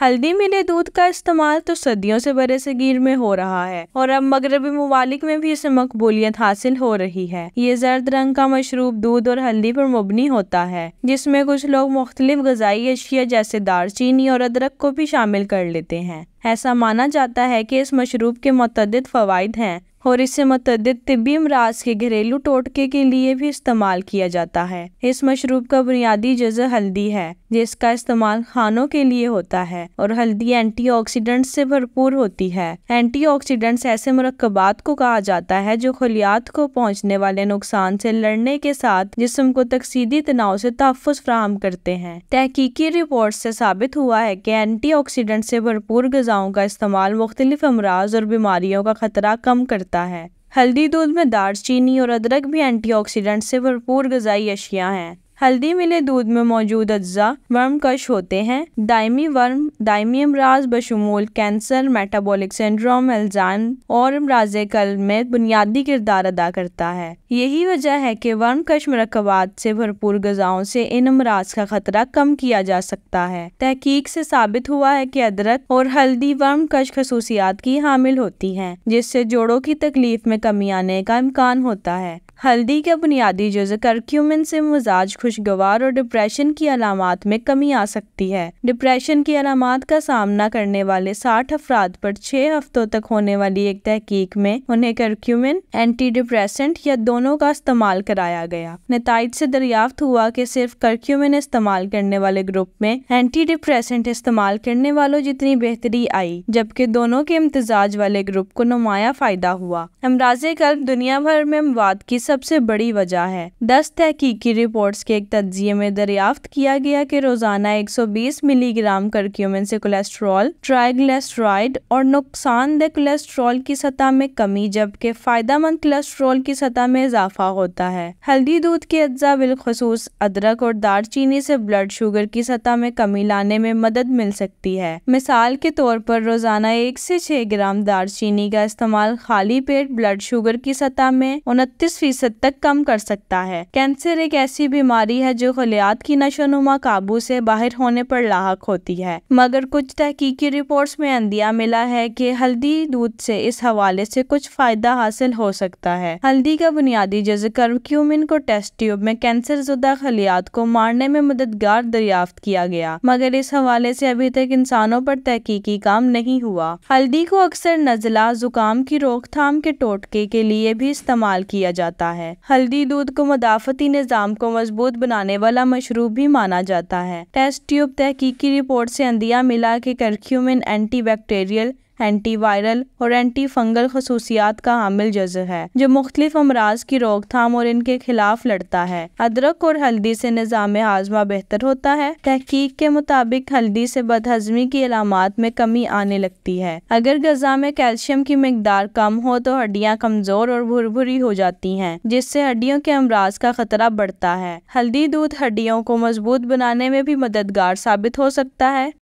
हल्दी मिले दूध का इस्तेमाल तो सदियों से बड़े सगीर में हो रहा है और अब मगरबी ममालिक में भी इसे मकबूलियत हासिल हो रही है ये जर्द रंग का मशरूब दूध और हल्दी पर मुबनी होता है जिसमें कुछ लोग मुख्तलिफ गजाई अशिया जैसे चीनी और अदरक को भी शामिल कर लेते हैं ऐसा माना जाता है कि इस मशरूब के मतद फ़वाद हैं और इसे मतद तबी अमराज के घरेलू टोटके के लिए भी इस्तेमाल किया जाता है इस मशरूब का बुनियादी जज हल्दी है जिसका इस्तेमाल खानों के लिए होता है और हल्दी एंटीऑक्सीडेंट से भरपूर होती है एंटीऑक्सीडेंट्स ऐसे मरकबात को कहा जाता है जो खलियात को पहुंचने वाले नुकसान से लड़ने के साथ जिसम को तकसीदी तनाव से तहफ़ फ्राहम करते हैं तहकीकी रिपोर्ट से साबित हुआ है कि एंटी से भरपूर ग़ज़ाओं का इस्तेमाल मुख्तलिफ अमराज और बीमारियों का ख़तरा कम करता है हल्दी दूध में दार चीनी और अदरक भी ऑक्सीडेंट से भरपूर गजाई अशिया हैं हल्दी मिले दूध में मौजूद अज्जा वर्मकश होते हैं दायमी वर्म दायमी अमराज बशमूल कैंसर मेटाबॉलिक सिंड्रोम एल्जान और अमराज कल में बुनियादी किरदार अदा करता है यही वजह है कि वर्मकश मरकबात से भरपूर गजाओं से इन अमराज का खतरा कम किया जा सकता है तहकीक से साबित हुआ है कि अदरक और हल्दी वर्मकश खसूसियात की हामिल होती हैं जिससे जोड़ों की तकलीफ में कमी आने का इम्कान होता है हल्दी का बुनियादी जुज करक्यूमिन से मजाज खुशगवार और डिप्रेशन की अलामत में कमी आ सकती है डिप्रेशन की अलामत का सामना करने वाले साठ अफराद पर छह हफ्तों तक होने वाली एक तहकीक में उन्हें करक्यूमिन एंटी डिप्रेसेंट या दोनों का इस्तेमाल कराया गया नतज से दरियाफ्त हुआ कि सिर्फ करक्यूमिन इस्तेमाल करने वाले ग्रुप में एंटी डिप्रेसेंट इस्तेमाल करने वालों जितनी बेहतरी आई जबकि दोनों के इम्तजाज वाले ग्रुप को नुमाया फायदा हुआ अमराज कल्ब दुनिया भर में अमवाद की सबसे बड़ी वजह है दस तहकीकी रिपोर्ट रिपोर्ट्स के एक तजिए में दरियाफ्त किया गया कि रोजाना 120 मिलीग्राम करक्यूमिन से कोलेस्ट्रॉल ट्राइग्लेस्ट्राइड और नुकसानदेह कोलेस्ट्रॉल की सतह में कमी जबकि फायदा मंद कोलेस्ट्रॉल की सतह में इजाफा होता है हल्दी दूध के अज्जा बिलखसूस अदरक और चीनी से ब्लड शुगर की सतह में कमी लाने में मदद मिल सकती है मिसाल के तौर पर रोजाना एक से छह ग्राम चीनी का इस्तेमाल खाली पेट ब्लड शुगर की सतह में उनतीस फीसद फीसद तक कम कर सकता है कैंसर एक ऐसी बीमारी है जो खलियात की नशोनुमा काबू से बाहर होने पर लाक होती है मगर कुछ तहकीकी रिपोर्ट्स में अंदिया मिला है कि हल्दी दूध से इस हवाले से कुछ फायदा हासिल हो सकता है हल्दी का बुनियादी जजकर क्यूमिन को टेस्ट ट्यूब में कैंसर जुदा खलियात को मारने में मददगार दरियाफ्त किया गया मगर इस हवाले से अभी तक इंसानों पर तहकीकी काम नहीं हुआ हल्दी को अक्सर नजला जुकाम की रोकथाम के टोटके के लिए भी इस्तेमाल किया जाता होता है हल्दी दूध को मदाफती निज़ाम को मजबूत बनाने वाला मशरूब भी माना जाता है टेस्ट ट्यूब तहकी रिपोर्ट से अंदिया मिला कि करक्यूमिन एंटी बैक्टेरियल एंटीवायरल और एंटी फंगल खसूसियात का हामिल जज है जो मुख्तलिफ अमराज की रोकथाम और इनके खिलाफ लड़ता है अदरक और हल्दी से निज़ाम हाजमा बेहतर होता है तहकीक के मुताबिक हल्दी से बदहजमी की अलामत में कमी आने लगती है अगर गजा में कैल्शियम की मकदार कम हो तो हड्डियाँ कमजोर और भुरभुरी हो जाती हैं जिससे हड्डियों के अमराज का खतरा बढ़ता है हल्दी दूध हड्डियों को मजबूत बनाने में भी मददगार साबित हो सकता है